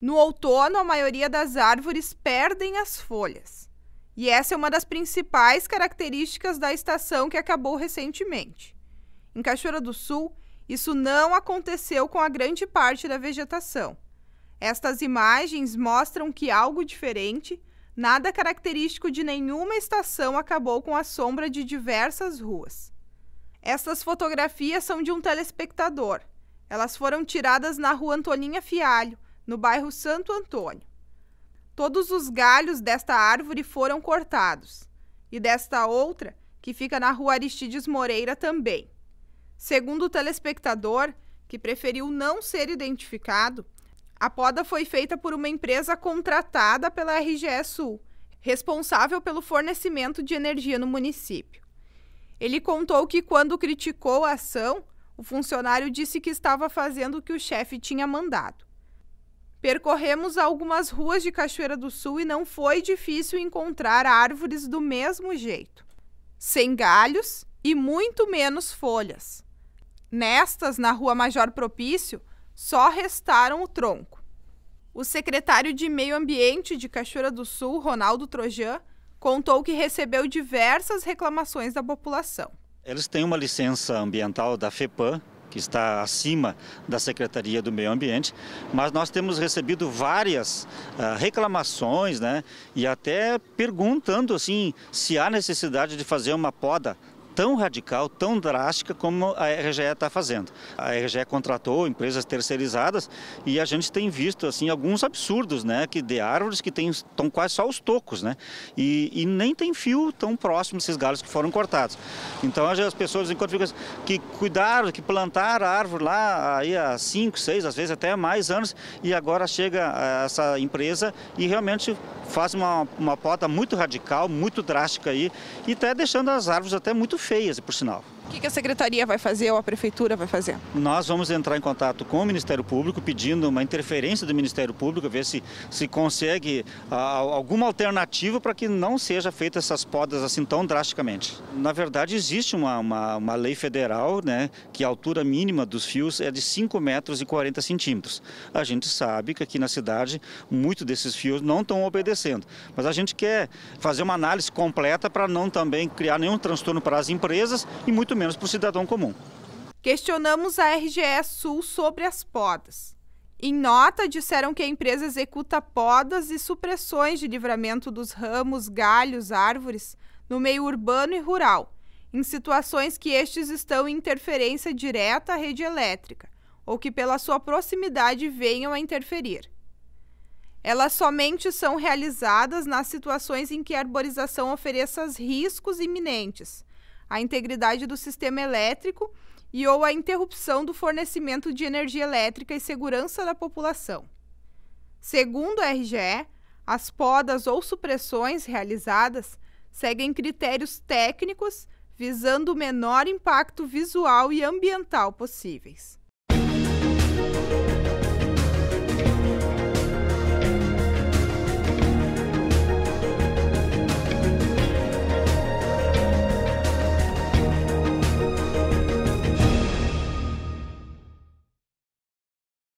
No outono, a maioria das árvores perdem as folhas. E essa é uma das principais características da estação que acabou recentemente. Em Cachoeira do Sul, isso não aconteceu com a grande parte da vegetação. Estas imagens mostram que algo diferente, nada característico de nenhuma estação, acabou com a sombra de diversas ruas. Estas fotografias são de um telespectador. Elas foram tiradas na rua Antoninha Fialho, no bairro Santo Antônio. Todos os galhos desta árvore foram cortados, e desta outra, que fica na rua Aristides Moreira, também. Segundo o telespectador, que preferiu não ser identificado, a poda foi feita por uma empresa contratada pela RGE Sul, responsável pelo fornecimento de energia no município. Ele contou que, quando criticou a ação, o funcionário disse que estava fazendo o que o chefe tinha mandado. Percorremos algumas ruas de Cachoeira do Sul e não foi difícil encontrar árvores do mesmo jeito, sem galhos e muito menos folhas. Nestas, na Rua Major Propício, só restaram o tronco. O secretário de Meio Ambiente de Cachoeira do Sul, Ronaldo Trojan, contou que recebeu diversas reclamações da população. Eles têm uma licença ambiental da FEPAM, que está acima da Secretaria do Meio Ambiente, mas nós temos recebido várias ah, reclamações né, e até perguntando assim, se há necessidade de fazer uma poda tão radical, tão drástica como a RGE está fazendo. A RGE contratou empresas terceirizadas e a gente tem visto assim alguns absurdos, né, que de árvores que estão quase só os tocos, né, e, e nem tem fio tão próximo esses galhos que foram cortados. Então as pessoas enquanto ficam assim, que cuidaram, que plantaram a árvore lá aí há cinco, seis, às vezes até mais anos e agora chega eh, essa empresa e realmente faz uma, uma pauta muito radical, muito drástica aí e até tá deixando as árvores até muito feias, por sinal. O que a secretaria vai fazer ou a prefeitura vai fazer? Nós vamos entrar em contato com o Ministério Público pedindo uma interferência do Ministério Público, ver se, se consegue ah, alguma alternativa para que não seja feita essas podas assim tão drasticamente. Na verdade, existe uma, uma, uma lei federal né, que a altura mínima dos fios é de 5 metros e 40 centímetros. A gente sabe que aqui na cidade muitos desses fios não estão obedecendo, mas a gente quer fazer uma análise completa para não também criar nenhum transtorno para as empresas e muito menos para o cidadão comum. Questionamos a RGE Sul sobre as podas. Em nota, disseram que a empresa executa podas e supressões de livramento dos ramos, galhos, árvores no meio urbano e rural, em situações que estes estão em interferência direta à rede elétrica ou que pela sua proximidade venham a interferir. Elas somente são realizadas nas situações em que a arborização ofereça riscos iminentes, a integridade do sistema elétrico e ou a interrupção do fornecimento de energia elétrica e segurança da população. Segundo a RGE, as podas ou supressões realizadas seguem critérios técnicos visando o menor impacto visual e ambiental possíveis.